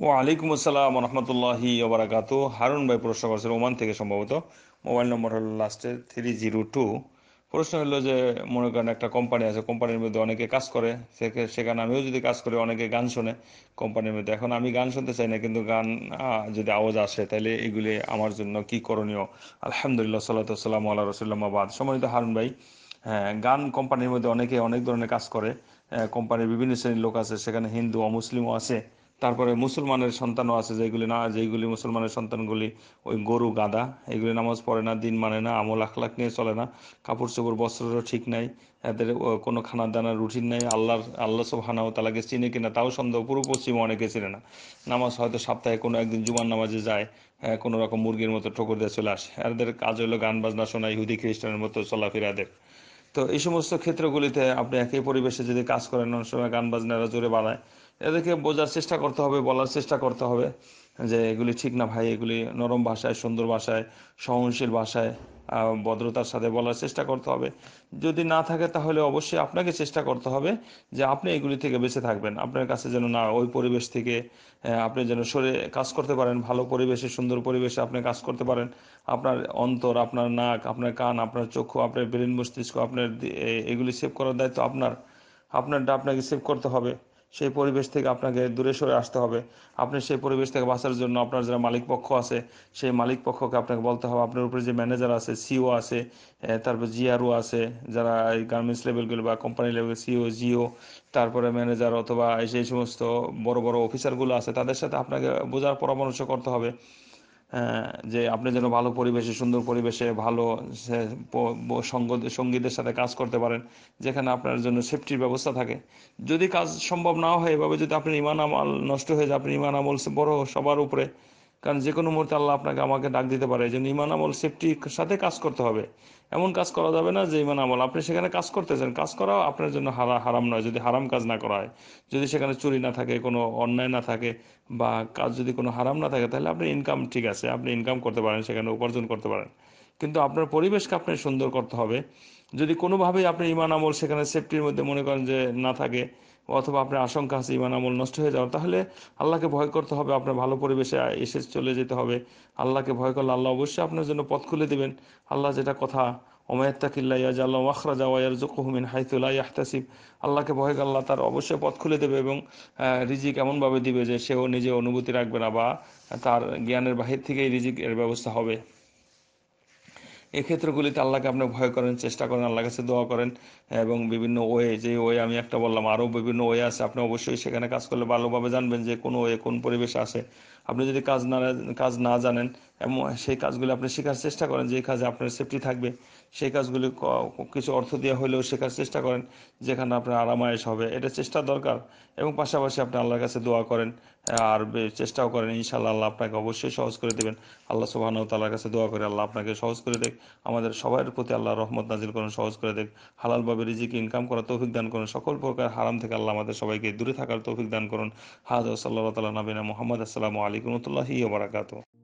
ও ওয়ালাইকুম আসসালাম রহমতুল্লাহি ওবরাকাত হারুন ভাই প্রশ্ন করছেন ওমান থেকে সম্ভবত মোবাইল নম্বর হলো লাস্টে থ্রি জিরো টু প্রশ্ন হলো যে মনে করেন একটা কোম্পানি আছে কোম্পানির মধ্যে অনেকে কাজ করে সেখানে আমিও যদি কাজ করি অনেকে গান শোনে কোম্পানির মধ্যে এখন আমি গান শুনতে চাই না কিন্তু গান যদি আওয়াজ আসে তাহলে এগুলি আমার জন্য কি করণীয় আলহামদুলিল্লাহ সাল্লাহসাল্লাম আল্লাহ রসুল্লামাবাদ সম্মানিত হারুন ভাই হ্যাঁ গান কোম্পানির মধ্যে অনেকে অনেক ধরনের কাজ করে কোম্পানির হ্যাঁ, বিভিন্ন শ্রেণীর লোক আছে সেখানে হিন্দু ও মুসলিমও আছে তারপরে মুসলমানের সন্তানও আছে যেগুলি না যেগুলি মুসলমানের সন্তানগুলি ওই গরু গাদা এগুলি নামাজ পড়ে না দিন মানে না আমল আখলাখ নিয়ে চলে না কাপড় চোপড় বস্ত্রও ঠিক নাই এদের কোনো খানা দানার রুটিন নাই আল্লাহর আল্লাহ সব হানাও তালাকে চিনে কিনা তাও সন্দেহ পুরো পশ্চিম অনেকে চিনে না নামাজ হয়তো সপ্তাহে কোনো একদিন জুমান নামাজে যায় কোনো রকম মুরগির মতো ঠোকর দিয়ে চলে আসে এদের কাজ হলো গান বাজনা শোনা ইহুদি খ্রিস্টানের মতো চলাফেরা এদের তো এই সমস্ত ক্ষেত্রগুলিতে আপনি একই পরিবেশে যদি কাজ করেন অনেক সময় গান বাজনারা জোরে বাড়ায় এদেরকে বোঝার চেষ্টা করতে হবে বলার চেষ্টা করতে হবে যে এগুলি ঠিক না ভাই এগুলি নরম ভাষায় সুন্দর ভাষায় সহনশীল ভাষায় ভদ্রতার সাথে বলার চেষ্টা করতে হবে যদি না থাকে তাহলে অবশ্যই আপনাকে চেষ্টা করতে হবে যে আপনি এগুলি থেকে বেঁচে থাকবেন আপনার কাছে যেন না ওই পরিবেশ থেকে আপনি যেন সরে কাজ করতে পারেন ভালো পরিবেশে সুন্দর পরিবেশে আপনি কাজ করতে পারেন আপনার অন্তর আপনার নাক আপনার কান আপনার চক্ষু আপনার ব্রেন মস্তিষ্ক আপনার এগুলি সেভ করার দায়িত্ব আপনার আপনারটা আপনাকে সেভ করতে হবে সেই পরিবেশ থেকে আপনাকে দূরে সরে আসতে হবে আপনি সেই পরিবেশ থেকে বাঁচার জন্য আপনার যারা মালিক পক্ষ আছে সেই মালিক পক্ষকে আপনাকে বলতে হবে আপনার উপরে যে ম্যানেজার আছে সিও e আছে তারপর জিআরও আছে যারা এই গার্মেন্টস লেভেলগুলো বা কোম্পানি লেভেল সিও জিও তারপরে ম্যানেজার অথবা সেই সমস্ত বড় বড় অফিসারগুলো আছে তাদের সাথে আপনাকে বোঝার পরামর্শ করতে হবে যে আপনি যেন ভালো পরিবেশে সুন্দর পরিবেশে ভালো সঙ্গীদের সাথে কাজ করতে পারেন যেখানে আপনার জন্য সেফটির ব্যবস্থা থাকে যদি কাজ সম্ভব না হয় এভাবে যদি আপনার ইমান আমল নষ্ট হয়ে যায় আপনার ইমান আমল বড় সবার উপরে কারণ যে কোনো মুহূর্তে আল্লাহ আপনাকে আমাকে ডাক দিতে পারে এই জন্য ইমান আমল সেফটির সাথে কাজ করতে হবে এমন কাজ করা যাবে না যে ইমান আমল আপনি সেখানে কাজ করতেছেন কাজ করাও আপনার জন্য হারা হারাম নয় যদি হারাম কাজ না করা হয় যদি সেখানে চুরি না থাকে কোনো অন্যায় না থাকে বা কাজ যদি কোনো হারাম না থাকে তাহলে আপনার ইনকাম ঠিক আছে আপনি ইনকাম করতে পারেন সেখানে উপার্জন করতে পারেন কিন্তু আপনার পরিবেশকে আপনার সুন্দর করতে হবে যদি কোনোভাবেই আপনি ইমান আমল সেখানে সেফটির মধ্যে মনে করেন যে না থাকে অথবা আপনার আশঙ্কা আছে ইমান আমল নষ্ট হয়ে যাওয়ার তাহলে আল্লাহকে ভয় করতে হবে আপনার ভালো পরিবেশে এসে চলে যেতে হবে আল্লাহকে ভয় করলে আল্লাহ অবশ্যই আপনার জন্য পথ খুলে দেবেন আল্লাহ যেটা কথা ওয়াখরা আল্লাহকে ভয় আল্লাহ তার অবশ্যই পথ খুলে দেবে এবং রিজিক এমনভাবে দিবে যে সেও নিজে অনুভূতি রাখবে না বা তার জ্ঞানের বাহির থেকেই রিজিক এর ব্যবস্থা হবে এক্ষেত্রগুলিতে আল্লাহকে আপনি ভয় করেন চেষ্টা করেন আল্লাহ কাছে দোয়া করেন এবং বিভিন্ন ওয়ে যে ওয়ে আমি একটা বললাম আরও বিভিন্ন ওয়ে আছে আপনি অবশ্যই সেখানে কাজ করলে ভালোভাবে জানবেন যে কোন ওয়ে কোন পরিবেশ আছে আপনি যদি কাজ না কাজ না জানেন এবং সেই কাজগুলো আপনি শেখার চেষ্টা করেন যে কাজে আপনার সেফটি থাকবে সেই কাজগুলি কিছু অর্থ দেওয়া হলেও শেখার চেষ্টা করেন যেখানে আপনার আরামায়েশ হবে এটা চেষ্টা দরকার এবং পাশাপাশি আপনি আল্লাহর কাছে দোয়া করেন আর চেষ্টাও করেন ইনশাল্লাহ আল্লাহ আপনাকে অবশ্যই সহজ করে দেবেন আল্লাহ সুবাহান তাল্লাহর কাছে দোয়া করে আল্লাহ আপনাকে সহজ করে দেখ আমাদের সবাইয়ের প্রতি আল্লাহ রহমত নাজিল করুন সহজ করে দেখ হালালভাবে রিজিক ইনকাম করার তৌফিক দান করুন সকল প্রকার হারাম থেকে আল্লাহ আমাদের সবাইকে দূরে থাকার তৌফিক দান করুন হাজ সাল্লাহ তালা নবীনা মোহাম্মদ আসসালামু আলিকুমতুল্লাহি রহমতুল্লাহি বারাকাতু